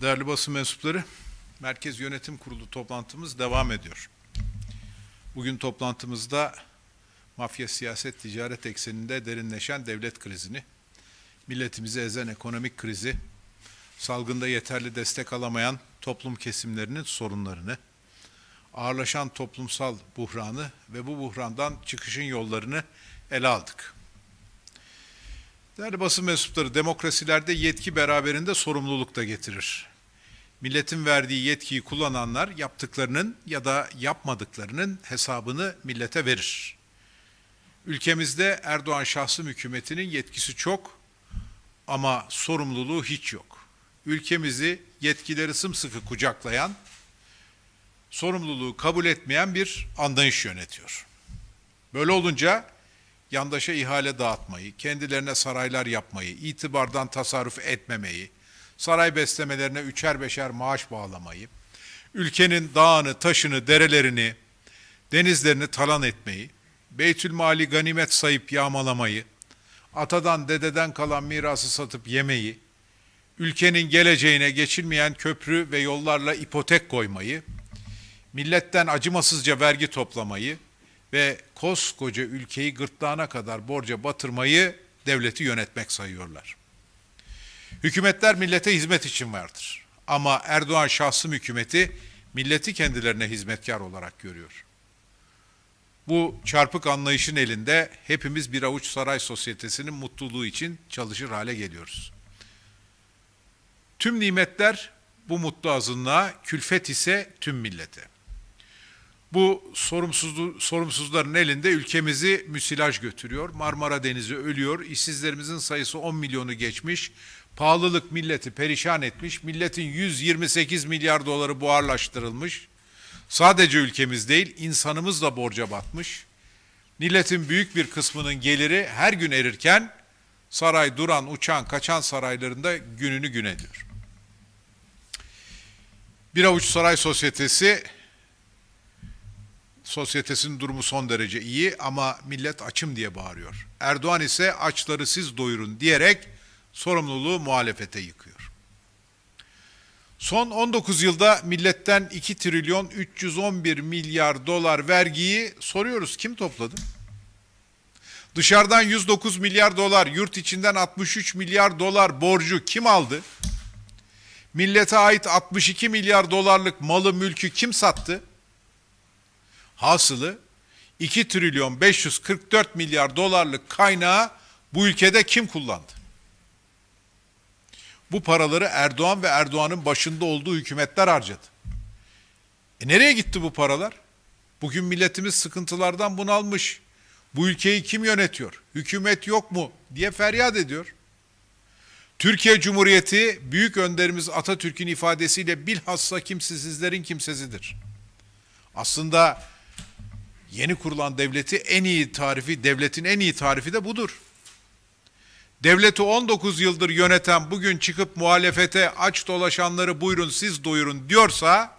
Değerli basın mensupları, Merkez Yönetim Kurulu toplantımız devam ediyor. Bugün toplantımızda mafya siyaset ticaret ekseninde derinleşen devlet krizini, milletimizi ezen ekonomik krizi, salgında yeterli destek alamayan toplum kesimlerinin sorunlarını, ağırlaşan toplumsal buhranı ve bu buhrandan çıkışın yollarını ele aldık. Değerli basın mensupları, demokrasilerde yetki beraberinde sorumluluk da getirir. Milletin verdiği yetkiyi kullananlar yaptıklarının ya da yapmadıklarının hesabını millete verir. Ülkemizde Erdoğan şahsım hükümetinin yetkisi çok ama sorumluluğu hiç yok. Ülkemizi yetkileri sımsıkı kucaklayan, sorumluluğu kabul etmeyen bir anlayış yönetiyor. Böyle olunca yandaşa ihale dağıtmayı, kendilerine saraylar yapmayı, itibardan tasarruf etmemeyi, saray beslemelerine üçer beşer maaş bağlamayı, ülkenin dağını, taşını, derelerini, denizlerini talan etmeyi, beytül mali ganimet sayıp yağmalamayı, atadan dededen kalan mirası satıp yemeyi, ülkenin geleceğine geçilmeyen köprü ve yollarla ipotek koymayı, milletten acımasızca vergi toplamayı, ve koskoca ülkeyi gırtlağına kadar borca batırmayı devleti yönetmek sayıyorlar. Hükümetler millete hizmet için vardır. Ama Erdoğan şahsım hükümeti milleti kendilerine hizmetkar olarak görüyor. Bu çarpık anlayışın elinde hepimiz bir avuç saray sosyetesinin mutluluğu için çalışır hale geliyoruz. Tüm nimetler bu mutlu azınlığa, külfet ise tüm millete. Bu sorumsuzlu, sorumsuzların elinde ülkemizi müsilaj götürüyor. Marmara Denizi ölüyor. İşsizlerimizin sayısı 10 milyonu geçmiş. Pahalılık milleti perişan etmiş. Milletin 128 milyar doları buharlaştırılmış. Sadece ülkemiz değil, insanımız da borca batmış. Milletin büyük bir kısmının geliri her gün erirken saray duran, uçan, kaçan saraylarında gününü gün ediyor. Bir avuç saray sosyetesi sosyetesinin durumu son derece iyi ama millet açım diye bağırıyor. Erdoğan ise açları siz doyurun diyerek sorumluluğu muhalefete yıkıyor. Son 19 yılda milletten 2 trilyon 311 milyar dolar vergiyi soruyoruz kim topladı? Dışarıdan 109 milyar dolar, yurt içinden 63 milyar dolar borcu kim aldı? Millete ait 62 milyar dolarlık malı mülkü kim sattı? Hasılı 2 trilyon 544 milyar dolarlık kaynağı bu ülkede kim kullandı? Bu paraları Erdoğan ve Erdoğan'ın başında olduğu hükümetler harcadı. E nereye gitti bu paralar? Bugün milletimiz sıkıntılardan bunalmış. Bu ülkeyi kim yönetiyor? Hükümet yok mu? diye feryat ediyor. Türkiye Cumhuriyeti büyük önderimiz Atatürk'ün ifadesiyle bilhassa kimsesizlerin kimsesidir. Aslında Yeni kurulan devleti en iyi tarifi, devletin en iyi tarifi de budur. Devleti 19 yıldır yöneten bugün çıkıp muhalefete aç dolaşanları buyurun siz doyurun diyorsa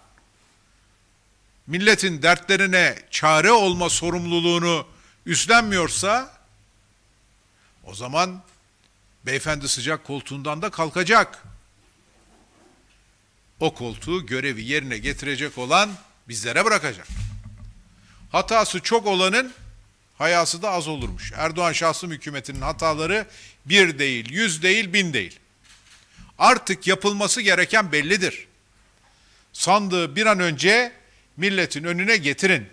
milletin dertlerine çare olma sorumluluğunu üstlenmiyorsa o zaman beyefendi sıcak koltuğundan da kalkacak. O koltuğu görevi yerine getirecek olan bizlere bırakacak hatası çok olanın hayası da az olurmuş. Erdoğan şahsım hükümetinin hataları bir değil, yüz değil, bin değil. Artık yapılması gereken bellidir. Sandığı bir an önce milletin önüne getirin.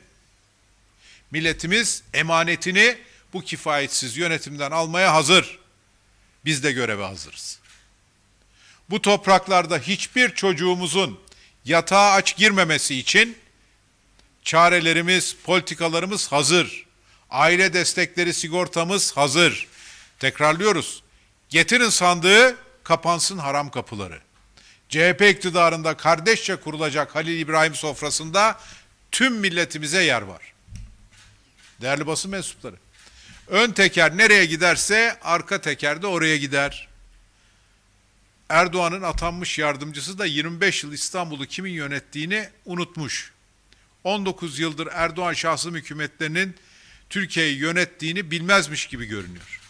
Milletimiz emanetini bu kifayetsiz yönetimden almaya hazır. Biz de göreve hazırız. Bu topraklarda hiçbir çocuğumuzun yatağa aç girmemesi için çarelerimiz, politikalarımız hazır. Aile destekleri sigortamız hazır. Tekrarlıyoruz. Getirin sandığı, kapansın haram kapıları. CHP iktidarında kardeşçe kurulacak Halil İbrahim sofrasında tüm milletimize yer var. Değerli basın mensupları. Ön teker nereye giderse arka teker de oraya gider. Erdoğan'ın atanmış yardımcısı da 25 yıl İstanbul'u kimin yönettiğini unutmuş. 19 yıldır Erdoğan şahsı hükümetlerinin Türkiye'yi yönettiğini bilmezmiş gibi görünüyor.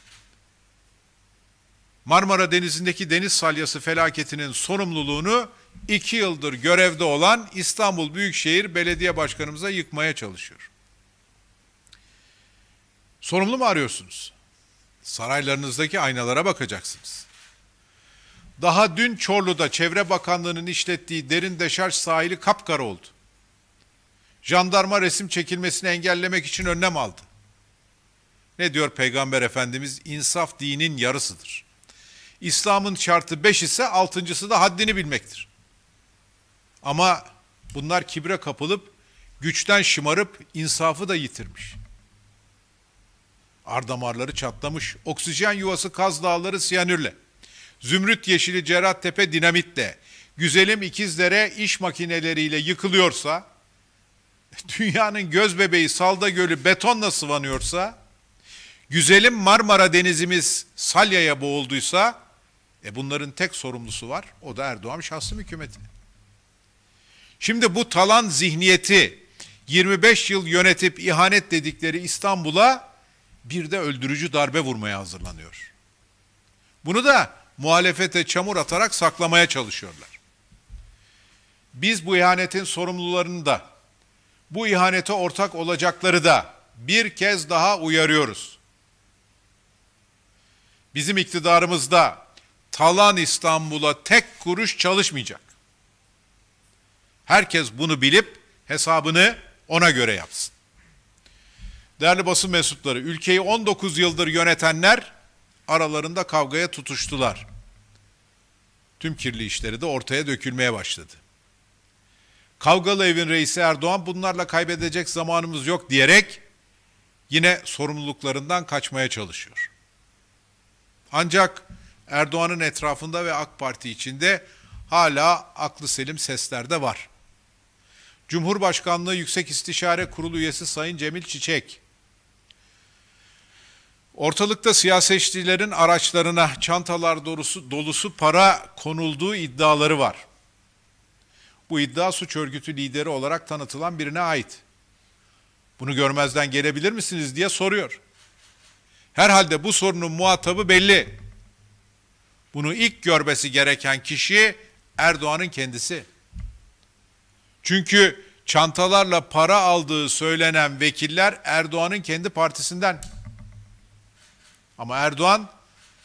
Marmara Denizi'ndeki deniz salyası felaketinin sorumluluğunu iki yıldır görevde olan İstanbul Büyükşehir Belediye Başkanımıza yıkmaya çalışıyor. Sorumlu mu arıyorsunuz? Saraylarınızdaki aynalara bakacaksınız. Daha dün Çorlu'da Çevre Bakanlığı'nın işlettiği derin deşarj sahili kapkara oldu jandarma resim çekilmesini engellemek için önlem aldı. Ne diyor Peygamber Efendimiz? İnsaf dinin yarısıdır. İslam'ın şartı beş ise altıncısı da haddini bilmektir. Ama bunlar kibre kapılıp, güçten şımarıp insafı da yitirmiş. Ardamarları çatlamış, oksijen yuvası Kaz Dağları siyanürle, zümrüt yeşili Cerat Tepe dinamitle, güzelim ikizlere iş makineleriyle yıkılıyorsa, dünyanın göz bebeği Salda Gölü betonla sıvanıyorsa, güzelim Marmara Denizimiz salyaya boğulduysa, e bunların tek sorumlusu var, o da Erdoğan şahsi hükümeti. Şimdi bu talan zihniyeti 25 yıl yönetip ihanet dedikleri İstanbul'a bir de öldürücü darbe vurmaya hazırlanıyor. Bunu da muhalefete çamur atarak saklamaya çalışıyorlar. Biz bu ihanetin sorumlularını da bu ihanete ortak olacakları da bir kez daha uyarıyoruz. Bizim iktidarımızda talan İstanbul'a tek kuruş çalışmayacak. Herkes bunu bilip hesabını ona göre yapsın. Değerli basın mensupları, ülkeyi 19 yıldır yönetenler aralarında kavgaya tutuştular. Tüm kirli işleri de ortaya dökülmeye başladı. Kavgalı evin reisi Erdoğan bunlarla kaybedecek zamanımız yok diyerek yine sorumluluklarından kaçmaya çalışıyor. Ancak Erdoğan'ın etrafında ve AK Parti içinde hala aklı selim sesler de var. Cumhurbaşkanlığı Yüksek İstişare Kurulu üyesi Sayın Cemil Çiçek, ortalıkta siyasetçilerin araçlarına çantalar dolusu, dolusu para konulduğu iddiaları var bu iddia suç örgütü lideri olarak tanıtılan birine ait. Bunu görmezden gelebilir misiniz diye soruyor. Herhalde bu sorunun muhatabı belli. Bunu ilk görmesi gereken kişi Erdoğan'ın kendisi. Çünkü çantalarla para aldığı söylenen vekiller Erdoğan'ın kendi partisinden. Ama Erdoğan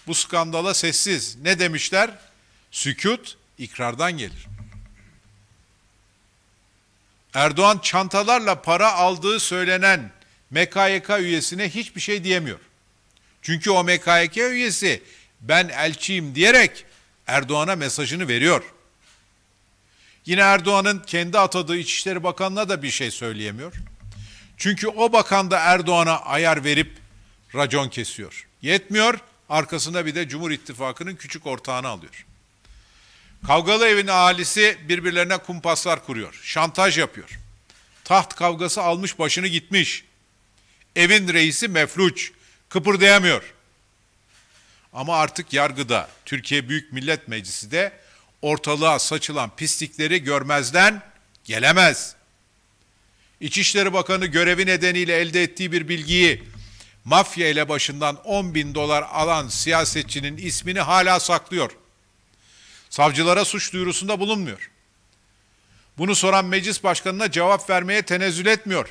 bu skandala sessiz. Ne demişler? Sükut ikrardan gelir. Erdoğan çantalarla para aldığı söylenen MKYK üyesine hiçbir şey diyemiyor. Çünkü o MKYK üyesi ben elçiyim diyerek Erdoğan'a mesajını veriyor. Yine Erdoğan'ın kendi atadığı İçişleri Bakanı'na da bir şey söyleyemiyor. Çünkü o bakan da Erdoğan'a ayar verip racon kesiyor. Yetmiyor, arkasında bir de Cumhur İttifakı'nın küçük ortağını alıyor. Kavgalı evin ailesi birbirlerine kumpaslar kuruyor. Şantaj yapıyor. Taht kavgası almış başını gitmiş. Evin reisi mefluç. Kıpırdayamıyor. Ama artık yargıda, Türkiye Büyük Millet Meclisi de ortalığa saçılan pislikleri görmezden gelemez. İçişleri Bakanı görevi nedeniyle elde ettiği bir bilgiyi mafya ile başından 10 bin dolar alan siyasetçinin ismini hala saklıyor.'' Savcılara suç duyurusunda bulunmuyor. Bunu soran meclis başkanına cevap vermeye tenezzül etmiyor.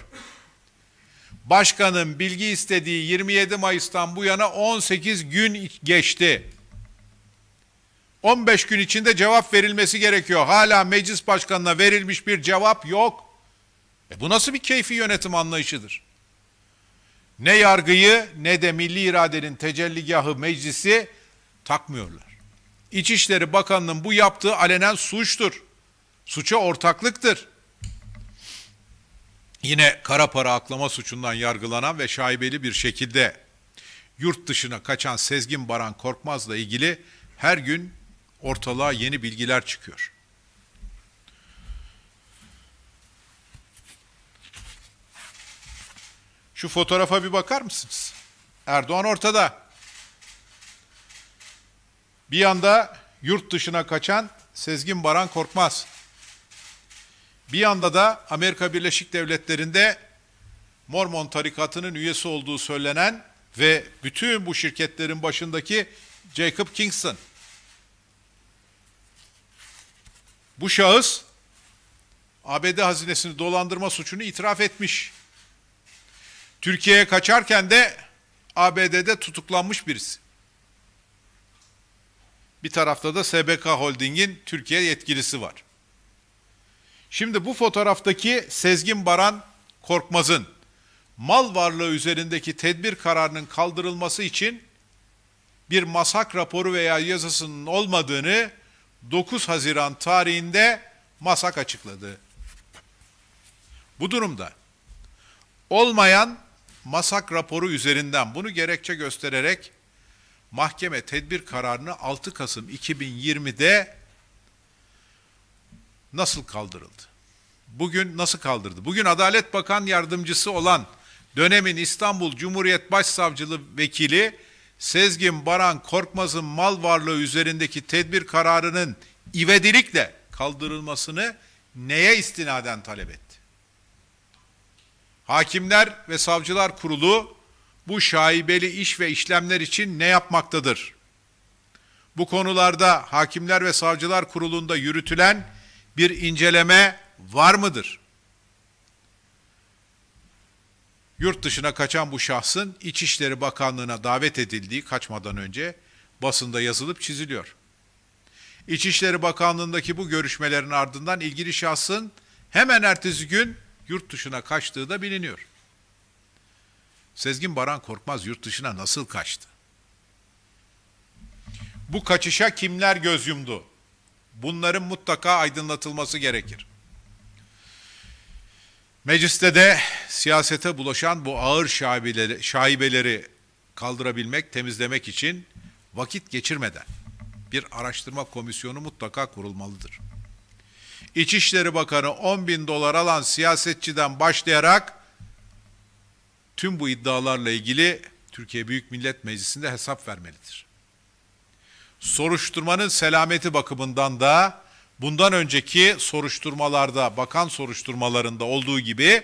Başkanın bilgi istediği 27 Mayıs'tan bu yana 18 gün geçti. 15 gün içinde cevap verilmesi gerekiyor. Hala meclis başkanına verilmiş bir cevap yok. E bu nasıl bir keyfi yönetim anlayışıdır? Ne yargıyı ne de milli iradenin tecelligahı meclisi takmıyorlar. İçişleri Bakanlığının bu yaptığı alenen suçtur. Suça ortaklıktır. Yine kara para aklama suçundan yargılanan ve şaibeli bir şekilde yurt dışına kaçan Sezgin Baran Korkmaz'la ilgili her gün ortalığa yeni bilgiler çıkıyor. Şu fotoğrafa bir bakar mısınız? Erdoğan ortada. Bir yanda yurt dışına kaçan Sezgin Baran Korkmaz. Bir yanda da Amerika Birleşik Devletleri'nde Mormon tarikatının üyesi olduğu söylenen ve bütün bu şirketlerin başındaki Jacob Kingston. Bu şahıs ABD hazinesini dolandırma suçunu itiraf etmiş. Türkiye'ye kaçarken de ABD'de tutuklanmış birisi. Bir tarafta da SBK Holding'in Türkiye yetkilisi var. Şimdi bu fotoğraftaki Sezgin Baran Korkmaz'ın mal varlığı üzerindeki tedbir kararının kaldırılması için bir masak raporu veya yazısının olmadığını 9 Haziran tarihinde masak açıkladı. Bu durumda olmayan masak raporu üzerinden bunu gerekçe göstererek mahkeme tedbir kararını 6 Kasım 2020'de nasıl kaldırıldı? Bugün nasıl kaldırdı? Bugün Adalet Bakan Yardımcısı olan dönemin İstanbul Cumhuriyet Başsavcılığı Vekili Sezgin Baran Korkmaz'ın mal varlığı üzerindeki tedbir kararının ivedilikle kaldırılmasını neye istinaden talep etti? Hakimler ve Savcılar Kurulu bu şaibeli iş ve işlemler için ne yapmaktadır? Bu konularda Hakimler ve Savcılar Kurulu'nda yürütülen bir inceleme var mıdır? Yurt dışına kaçan bu şahsın İçişleri Bakanlığı'na davet edildiği kaçmadan önce basında yazılıp çiziliyor. İçişleri Bakanlığı'ndaki bu görüşmelerin ardından ilgili şahsın hemen ertesi gün yurt dışına kaçtığı da biliniyor. Sezgin Baran Korkmaz yurt dışına nasıl kaçtı? Bu kaçışa kimler göz yumdu? Bunların mutlaka aydınlatılması gerekir. Mecliste de siyasete bulaşan bu ağır şaibeleri, şaibeleri kaldırabilmek, temizlemek için vakit geçirmeden bir araştırma komisyonu mutlaka kurulmalıdır. İçişleri Bakanı 10 bin dolar alan siyasetçiden başlayarak tüm bu iddialarla ilgili Türkiye Büyük Millet Meclisi'nde hesap vermelidir. Soruşturmanın selameti bakımından da bundan önceki soruşturmalarda, bakan soruşturmalarında olduğu gibi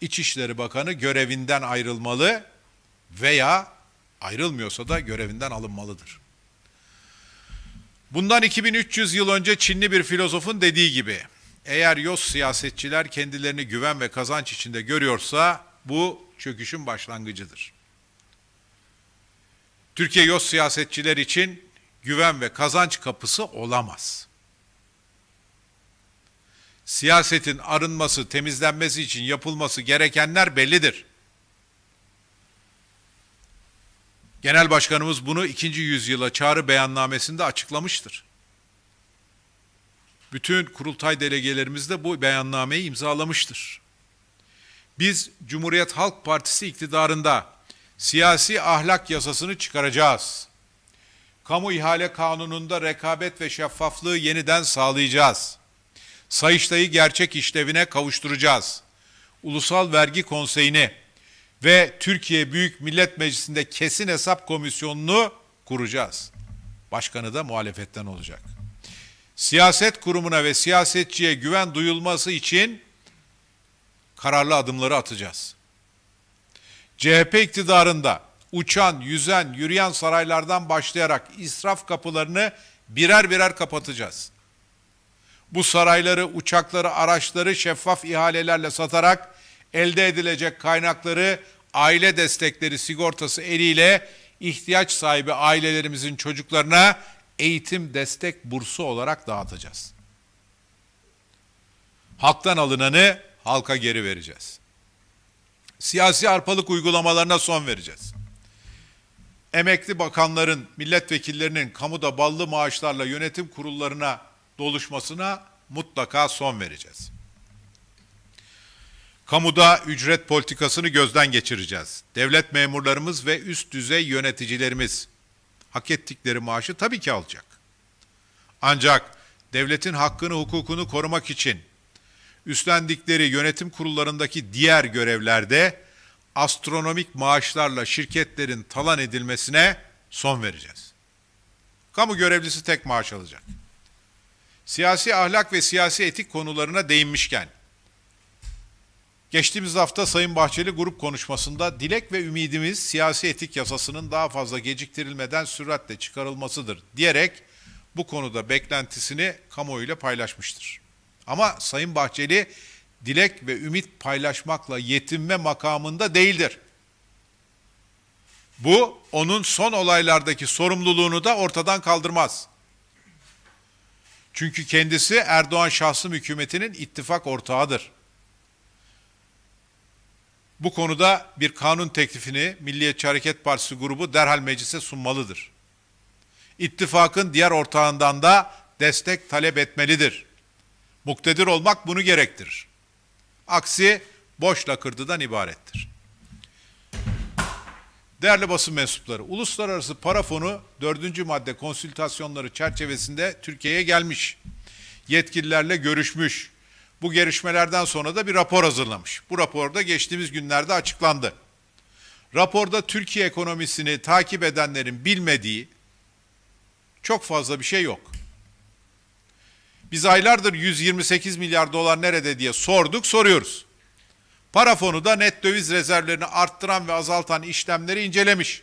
İçişleri Bakanı görevinden ayrılmalı veya ayrılmıyorsa da görevinden alınmalıdır. Bundan 2300 yıl önce Çinli bir filozofun dediği gibi, eğer yoz siyasetçiler kendilerini güven ve kazanç içinde görüyorsa bu çöküşün başlangıcıdır. Türkiye yos siyasetçiler için güven ve kazanç kapısı olamaz. Siyasetin arınması, temizlenmesi için yapılması gerekenler bellidir. Genel Başkanımız bunu 2. yüzyıla çağrı beyannamesinde açıklamıştır. Bütün kurultay delegelerimiz de bu beyannameyi imzalamıştır. Biz Cumhuriyet Halk Partisi iktidarında siyasi ahlak yasasını çıkaracağız. Kamu ihale kanununda rekabet ve şeffaflığı yeniden sağlayacağız. Sayıştay'ı gerçek işlevine kavuşturacağız. Ulusal Vergi Konseyi'ni ve Türkiye Büyük Millet Meclisi'nde kesin hesap komisyonunu kuracağız. Başkanı da muhalefetten olacak. Siyaset kurumuna ve siyasetçiye güven duyulması için kararlı adımları atacağız. CHP iktidarında uçan, yüzen, yürüyen saraylardan başlayarak israf kapılarını birer birer kapatacağız. Bu sarayları, uçakları, araçları şeffaf ihalelerle satarak elde edilecek kaynakları aile destekleri sigortası eliyle ihtiyaç sahibi ailelerimizin çocuklarına eğitim destek bursu olarak dağıtacağız. Halktan alınanı halka geri vereceğiz. Siyasi arpalık uygulamalarına son vereceğiz. Emekli bakanların, milletvekillerinin kamuda ballı maaşlarla yönetim kurullarına doluşmasına mutlaka son vereceğiz. Kamuda ücret politikasını gözden geçireceğiz. Devlet memurlarımız ve üst düzey yöneticilerimiz hak ettikleri maaşı tabii ki alacak. Ancak devletin hakkını, hukukunu korumak için üstlendikleri yönetim kurullarındaki diğer görevlerde astronomik maaşlarla şirketlerin talan edilmesine son vereceğiz. Kamu görevlisi tek maaş alacak. Siyasi ahlak ve siyasi etik konularına değinmişken, geçtiğimiz hafta Sayın Bahçeli grup konuşmasında dilek ve ümidimiz siyasi etik yasasının daha fazla geciktirilmeden süratle çıkarılmasıdır diyerek bu konuda beklentisini kamuoyuyla paylaşmıştır. Ama Sayın Bahçeli dilek ve ümit paylaşmakla yetinme makamında değildir. Bu onun son olaylardaki sorumluluğunu da ortadan kaldırmaz. Çünkü kendisi Erdoğan şahsım hükümetinin ittifak ortağıdır. Bu konuda bir kanun teklifini Milliyetçi Hareket Partisi grubu derhal meclise sunmalıdır. İttifakın diğer ortağından da destek talep etmelidir.'' Muktedir olmak bunu gerektirir. Aksi boş lakırdıdan ibarettir. Değerli basın mensupları, Uluslararası Para Fonu 4. madde konsültasyonları çerçevesinde Türkiye'ye gelmiş. Yetkililerle görüşmüş. Bu gelişmelerden sonra da bir rapor hazırlamış. Bu raporda geçtiğimiz günlerde açıklandı. Raporda Türkiye ekonomisini takip edenlerin bilmediği çok fazla bir şey yok. Biz aylardır 128 milyar dolar nerede diye sorduk, soruyoruz. Para fonu da net döviz rezervlerini arttıran ve azaltan işlemleri incelemiş.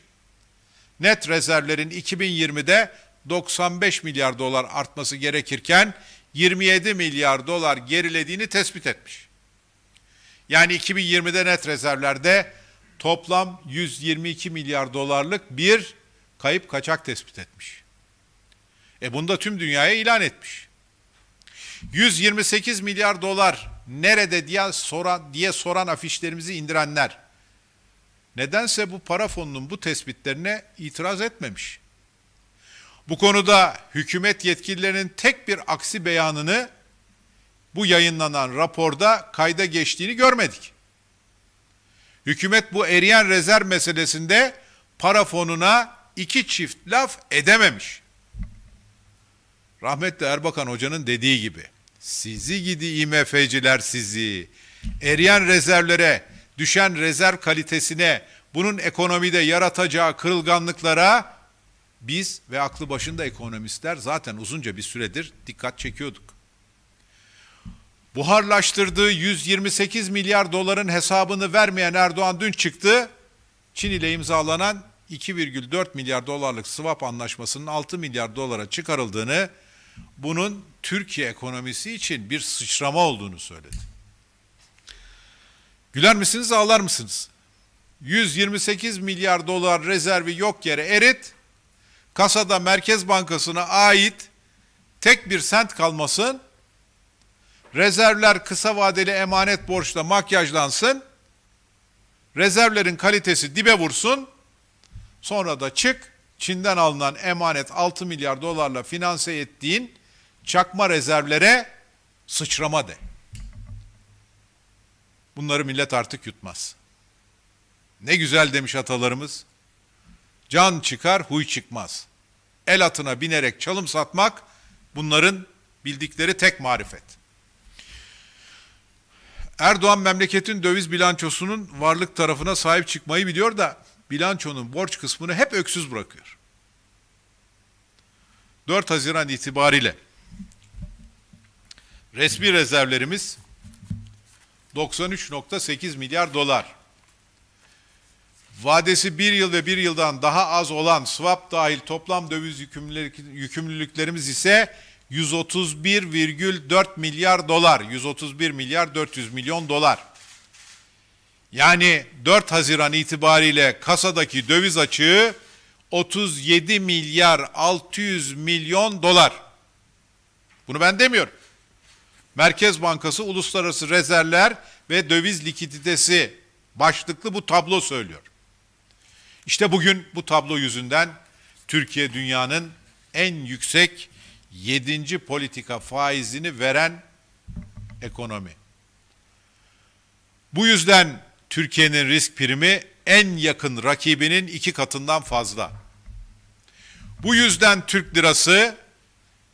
Net rezervlerin 2020'de 95 milyar dolar artması gerekirken 27 milyar dolar gerilediğini tespit etmiş. Yani 2020'de net rezervlerde toplam 122 milyar dolarlık bir kayıp kaçak tespit etmiş. E bunu da tüm dünyaya ilan etmiş. 128 milyar dolar nerede diye soran, diye soran afişlerimizi indirenler. Nedense bu para fonunun bu tespitlerine itiraz etmemiş. Bu konuda hükümet yetkililerinin tek bir aksi beyanını bu yayınlanan raporda kayda geçtiğini görmedik. Hükümet bu eriyen rezerv meselesinde para fonuna iki çift laf edememiş. Rahmetli Erbakan Hoca'nın dediği gibi sizi gidi IMF'ciler sizi eriyen rezervlere düşen rezerv kalitesine bunun ekonomide yaratacağı kırılganlıklara biz ve aklı başında ekonomistler zaten uzunca bir süredir dikkat çekiyorduk. Buharlaştırdığı 128 milyar doların hesabını vermeyen Erdoğan dün çıktı. Çin ile imzalanan 2,4 milyar dolarlık swap anlaşmasının 6 milyar dolara çıkarıldığını bunun Türkiye ekonomisi için bir sıçrama olduğunu söyledi. Güler misiniz ağlar mısınız? 128 milyar dolar rezervi yok yere erit, kasada Merkez Bankası'na ait tek bir sent kalmasın, rezervler kısa vadeli emanet borçla makyajlansın, rezervlerin kalitesi dibe vursun, sonra da çık Çin'den alınan emanet 6 milyar dolarla finanse ettiğin çakma rezervlere sıçrama de. Bunları millet artık yutmaz. Ne güzel demiş atalarımız. Can çıkar, huy çıkmaz. El atına binerek çalım satmak bunların bildikleri tek marifet. Erdoğan memleketin döviz bilançosunun varlık tarafına sahip çıkmayı biliyor da bilançonun borç kısmını hep öksüz bırakıyor. 4 Haziran itibariyle resmi rezervlerimiz 93.8 milyar dolar. Vadesi bir yıl ve bir yıldan daha az olan swap dahil toplam döviz yükümlülüklerimiz ise 131,4 milyar dolar. 131 milyar 400 milyon dolar. Yani 4 Haziran itibariyle kasadaki döviz açığı 37 milyar 600 milyon dolar. Bunu ben demiyorum. Merkez Bankası Uluslararası Rezervler ve Döviz Likiditesi başlıklı bu tablo söylüyor. İşte bugün bu tablo yüzünden Türkiye dünyanın en yüksek 7. politika faizini veren ekonomi. Bu yüzden Türkiye'nin risk primi en yakın rakibinin iki katından fazla. Bu yüzden Türk lirası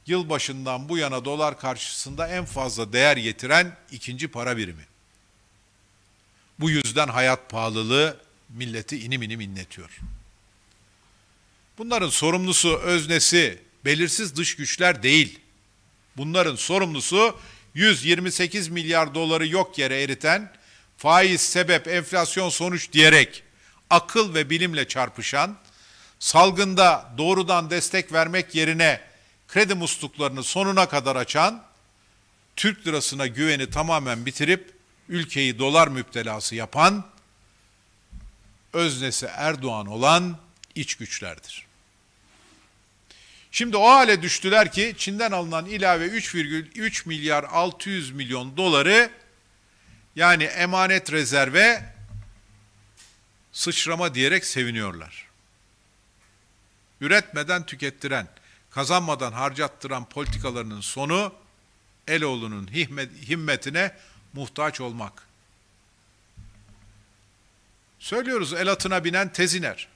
yılbaşından bu yana dolar karşısında en fazla değer getiren ikinci para birimi. Bu yüzden hayat pahalılığı milleti inim inim inletiyor. Bunların sorumlusu, öznesi belirsiz dış güçler değil. Bunların sorumlusu 128 milyar doları yok yere eriten faiz sebep, enflasyon sonuç diyerek akıl ve bilimle çarpışan, salgında doğrudan destek vermek yerine kredi musluklarını sonuna kadar açan, Türk lirasına güveni tamamen bitirip ülkeyi dolar müptelası yapan, öznesi Erdoğan olan iç güçlerdir. Şimdi o hale düştüler ki Çin'den alınan ilave 3,3 milyar 600 milyon doları yani emanet rezerve sıçrama diyerek seviniyorlar. Üretmeden tükettiren, kazanmadan harcattıran politikalarının sonu Eloğlu'nun himmetine muhtaç olmak. Söylüyoruz el atına binen teziner.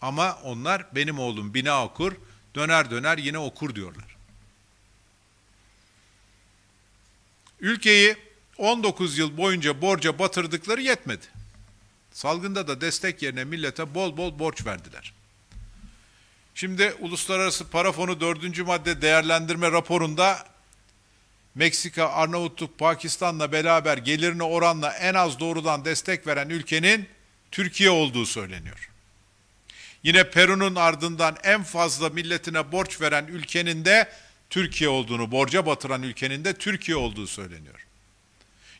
Ama onlar benim oğlum bina okur, döner döner yine okur diyorlar. Ülkeyi 19 yıl boyunca borca batırdıkları yetmedi. Salgında da destek yerine millete bol bol borç verdiler. Şimdi Uluslararası Para Fonu 4. madde değerlendirme raporunda Meksika, Arnavutluk, Pakistan'la beraber gelirine oranla en az doğrudan destek veren ülkenin Türkiye olduğu söyleniyor. Yine Peru'nun ardından en fazla milletine borç veren ülkenin de Türkiye olduğunu, borca batıran ülkenin de Türkiye olduğu söyleniyor.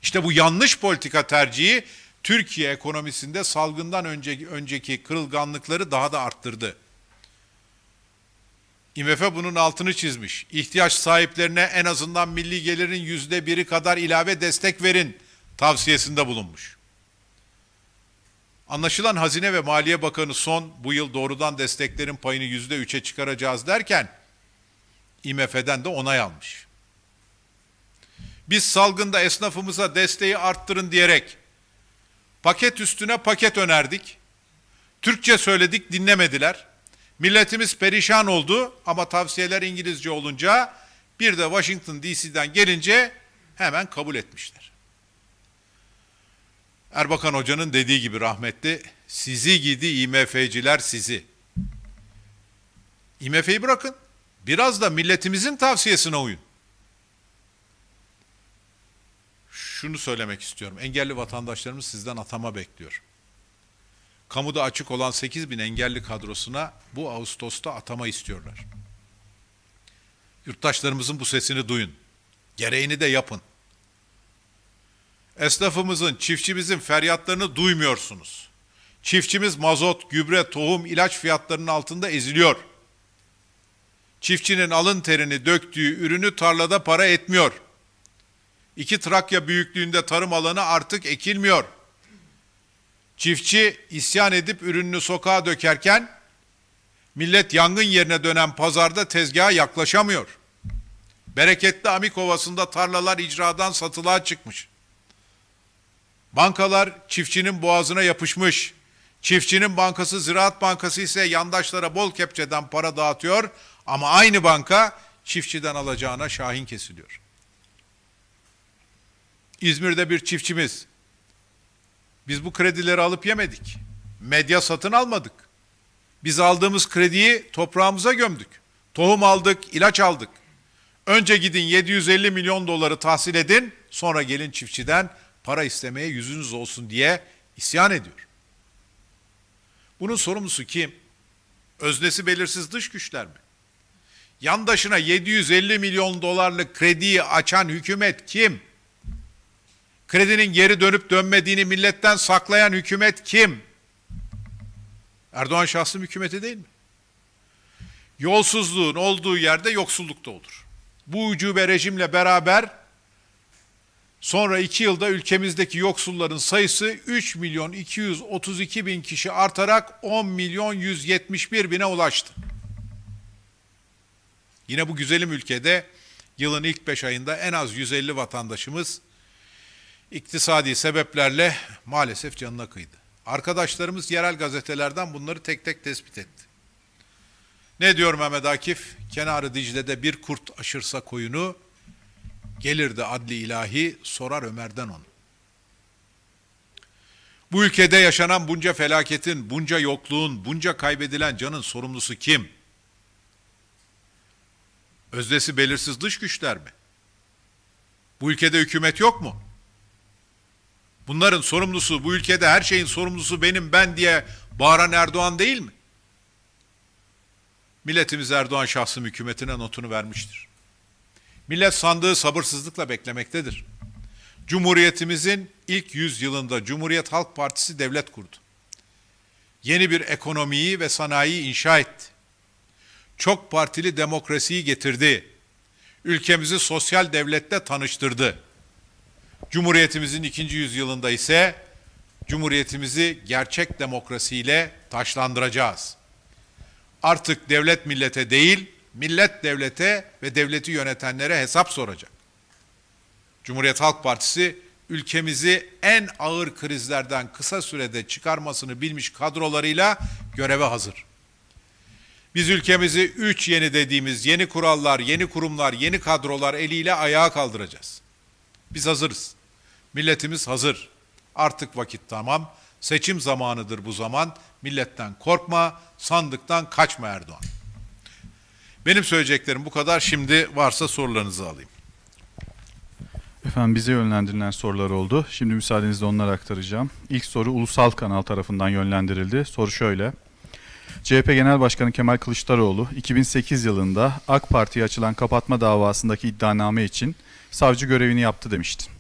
İşte bu yanlış politika tercihi Türkiye ekonomisinde salgından önceki önceki kırılganlıkları daha da arttırdı. IMF bunun altını çizmiş. İhtiyaç sahiplerine en azından milli gelirin yüzde biri kadar ilave destek verin tavsiyesinde bulunmuş. Anlaşılan Hazine ve Maliye Bakanı son bu yıl doğrudan desteklerin payını yüzde üçe çıkaracağız derken IMF'den de onay almış biz salgında esnafımıza desteği arttırın diyerek paket üstüne paket önerdik. Türkçe söyledik dinlemediler. Milletimiz perişan oldu ama tavsiyeler İngilizce olunca bir de Washington DC'den gelince hemen kabul etmişler. Erbakan Hoca'nın dediği gibi rahmetli, sizi gidi IMF'ciler sizi. IMF'yi bırakın. Biraz da milletimizin tavsiyesine uyun. şunu söylemek istiyorum. Engelli vatandaşlarımız sizden atama bekliyor. Kamuda açık olan 8 bin engelli kadrosuna bu Ağustos'ta atama istiyorlar. Yurttaşlarımızın bu sesini duyun. Gereğini de yapın. Esnafımızın, çiftçimizin feryatlarını duymuyorsunuz. Çiftçimiz mazot, gübre, tohum, ilaç fiyatlarının altında eziliyor. Çiftçinin alın terini döktüğü ürünü tarlada para etmiyor.'' İki Trakya büyüklüğünde tarım alanı artık ekilmiyor. Çiftçi isyan edip ürününü sokağa dökerken millet yangın yerine dönen pazarda tezgaha yaklaşamıyor. Bereketli Amik Ovası'nda tarlalar icradan satılığa çıkmış. Bankalar çiftçinin boğazına yapışmış. Çiftçinin bankası Ziraat Bankası ise yandaşlara bol kepçeden para dağıtıyor ama aynı banka çiftçiden alacağına şahin kesiliyor. İzmir'de bir çiftçimiz. Biz bu kredileri alıp yemedik. Medya satın almadık. Biz aldığımız krediyi toprağımıza gömdük. Tohum aldık, ilaç aldık. Önce gidin 750 milyon doları tahsil edin, sonra gelin çiftçiden para istemeye yüzünüz olsun diye isyan ediyor. Bunun sorumlusu kim? Öznesi belirsiz dış güçler mi? Yandaşına 750 milyon dolarlık krediyi açan hükümet kim? Kredinin geri dönüp dönmediğini milletten saklayan hükümet kim? Erdoğan şahsım hükümeti değil mi? Yolsuzluğun olduğu yerde yoksulluk da olur. Bu ucube rejimle beraber sonra iki yılda ülkemizdeki yoksulların sayısı 3 milyon 232 bin kişi artarak 10 milyon 171 bine ulaştı. Yine bu güzelim ülkede yılın ilk 5 ayında en az 150 vatandaşımız iktisadi sebeplerle maalesef canına kıydı. Arkadaşlarımız yerel gazetelerden bunları tek tek tespit etti. Ne diyor Mehmet Akif? Kenarı Dicle'de bir kurt aşırsa koyunu, gelirdi adli ilahi, sorar Ömer'den onu. Bu ülkede yaşanan bunca felaketin, bunca yokluğun, bunca kaybedilen canın sorumlusu kim? Özdesi belirsiz dış güçler mi? Bu ülkede hükümet yok mu? Bunların sorumlusu bu ülkede her şeyin sorumlusu benim ben diye bağıran Erdoğan değil mi? Milletimiz Erdoğan şahsım hükümetine notunu vermiştir. Millet sandığı sabırsızlıkla beklemektedir. Cumhuriyetimizin ilk yüzyılında Cumhuriyet Halk Partisi devlet kurdu. Yeni bir ekonomiyi ve sanayiyi inşa etti. Çok partili demokrasiyi getirdi. Ülkemizi sosyal devlette tanıştırdı. Cumhuriyetimizin ikinci yüzyılında ise Cumhuriyetimizi gerçek demokrasiyle taşlandıracağız. Artık devlet millete değil, millet devlete ve devleti yönetenlere hesap soracak. Cumhuriyet Halk Partisi ülkemizi en ağır krizlerden kısa sürede çıkarmasını bilmiş kadrolarıyla göreve hazır. Biz ülkemizi üç yeni dediğimiz yeni kurallar, yeni kurumlar, yeni kadrolar eliyle ayağa kaldıracağız. Biz hazırız. Milletimiz hazır. Artık vakit tamam. Seçim zamanıdır bu zaman. Milletten korkma, sandıktan kaçma Erdoğan. Benim söyleyeceklerim bu kadar. Şimdi varsa sorularınızı alayım. Efendim bize yönlendirilen sorular oldu. Şimdi müsaadenizle onları aktaracağım. İlk soru ulusal kanal tarafından yönlendirildi. Soru şöyle. CHP Genel Başkanı Kemal Kılıçdaroğlu 2008 yılında AK Parti'ye açılan kapatma davasındaki iddianame için savcı görevini yaptı demişti.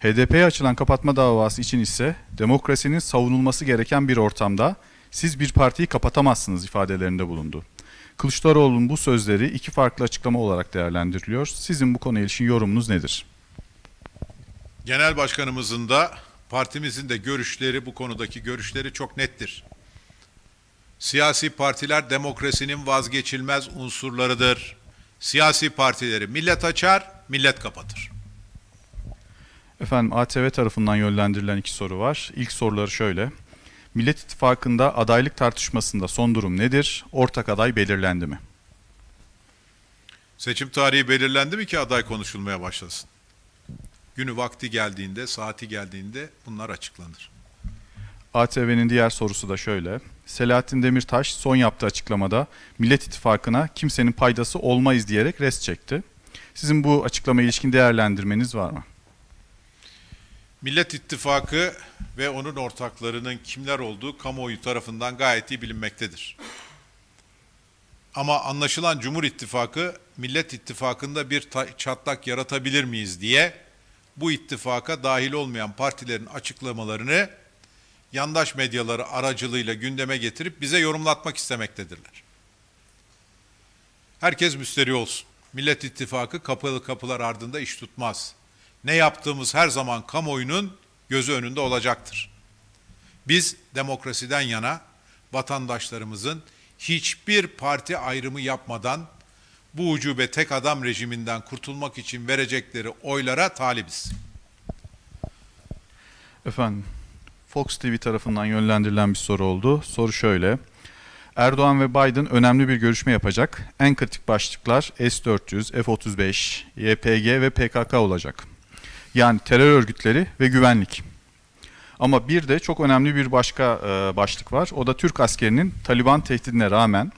HDP'ye açılan kapatma davası için ise demokrasinin savunulması gereken bir ortamda siz bir partiyi kapatamazsınız ifadelerinde bulundu. Kılıçdaroğlu'nun bu sözleri iki farklı açıklama olarak değerlendiriliyor. Sizin bu konuya ilişkin yorumunuz nedir? Genel Başkanımızın da partimizin de görüşleri bu konudaki görüşleri çok nettir. Siyasi partiler demokrasinin vazgeçilmez unsurlarıdır. Siyasi partileri millet açar, millet kapatır. Efendim ATV tarafından yönlendirilen iki soru var. İlk soruları şöyle. Millet İttifakı'nda adaylık tartışmasında son durum nedir? Ortak aday belirlendi mi? Seçim tarihi belirlendi mi ki aday konuşulmaya başlasın? Günü vakti geldiğinde, saati geldiğinde bunlar açıklanır. ATV'nin diğer sorusu da şöyle. Selahattin Demirtaş son yaptığı açıklamada Millet İttifakı'na kimsenin paydası olmayız diyerek res çekti. Sizin bu açıklama ilişkin değerlendirmeniz var mı? Millet İttifakı ve onun ortaklarının kimler olduğu kamuoyu tarafından gayet iyi bilinmektedir. Ama anlaşılan Cumhur İttifakı, Millet İttifakı'nda bir çatlak yaratabilir miyiz diye bu ittifaka dahil olmayan partilerin açıklamalarını yandaş medyaları aracılığıyla gündeme getirip bize yorumlatmak istemektedirler. Herkes müsterih olsun. Millet İttifakı kapalı kapılar ardında iş tutmaz ne yaptığımız her zaman kamuoyunun gözü önünde olacaktır. Biz demokrasiden yana vatandaşlarımızın hiçbir parti ayrımı yapmadan bu ucube tek adam rejiminden kurtulmak için verecekleri oylara talibiz. Efendim, Fox TV tarafından yönlendirilen bir soru oldu. Soru şöyle. Erdoğan ve Biden önemli bir görüşme yapacak. En kritik başlıklar S-400, F-35, YPG ve PKK olacak. Yani terör örgütleri ve güvenlik. Ama bir de çok önemli bir başka e, başlık var. O da Türk askerinin Taliban tehdidine rağmen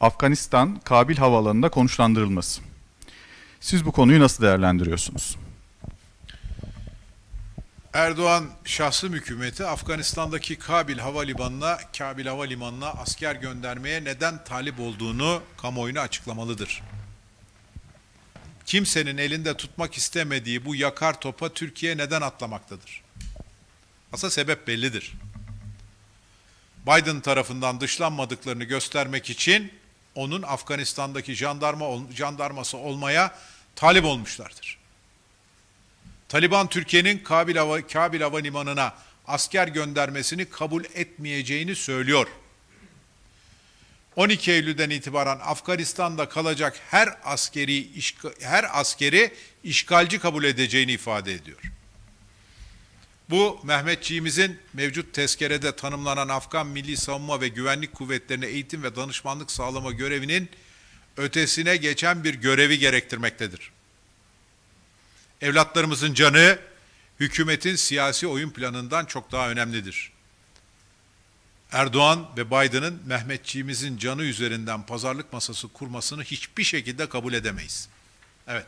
Afganistan Kabil Havaalanı'nda konuşlandırılması. Siz bu konuyu nasıl değerlendiriyorsunuz? Erdoğan şahsım hükümeti Afganistan'daki Kabil Havalimanı'na Kabil Havalimanı'na asker göndermeye neden talip olduğunu kamuoyuna açıklamalıdır kimsenin elinde tutmak istemediği bu yakar topa Türkiye neden atlamaktadır? Aslında sebep bellidir. Biden tarafından dışlanmadıklarını göstermek için onun Afganistan'daki jandarma jandarması olmaya talip olmuşlardır. Taliban Türkiye'nin Kabil Hava, Kabil Havalimanı'na asker göndermesini kabul etmeyeceğini söylüyor. 12 Eylül'den itibaren Afganistan'da kalacak her askeri her askeri işgalci kabul edeceğini ifade ediyor. Bu Mehmetçiğimizin mevcut tezkerede tanımlanan Afgan Milli Savunma ve Güvenlik Kuvvetlerine eğitim ve danışmanlık sağlama görevinin ötesine geçen bir görevi gerektirmektedir. Evlatlarımızın canı hükümetin siyasi oyun planından çok daha önemlidir. Erdoğan ve Biden'ın Mehmetçiğimizin canı üzerinden pazarlık masası kurmasını hiçbir şekilde kabul edemeyiz. Evet.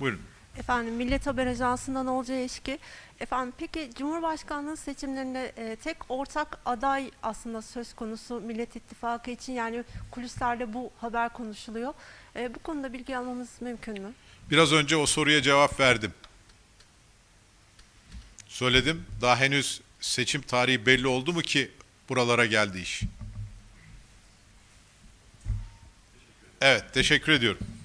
Buyurun. Efendim Millet Haber Ajansı'ndan Olca Eşki. Efendim peki Cumhurbaşkanlığı seçimlerinde e, tek ortak aday aslında söz konusu Millet İttifakı için yani kulislerde bu haber konuşuluyor. E, bu konuda bilgi almamız mümkün mü? Biraz önce o soruya cevap verdim. Söyledim. Daha henüz seçim tarihi belli oldu mu ki Buralara geldi iş. Evet, teşekkür ediyorum.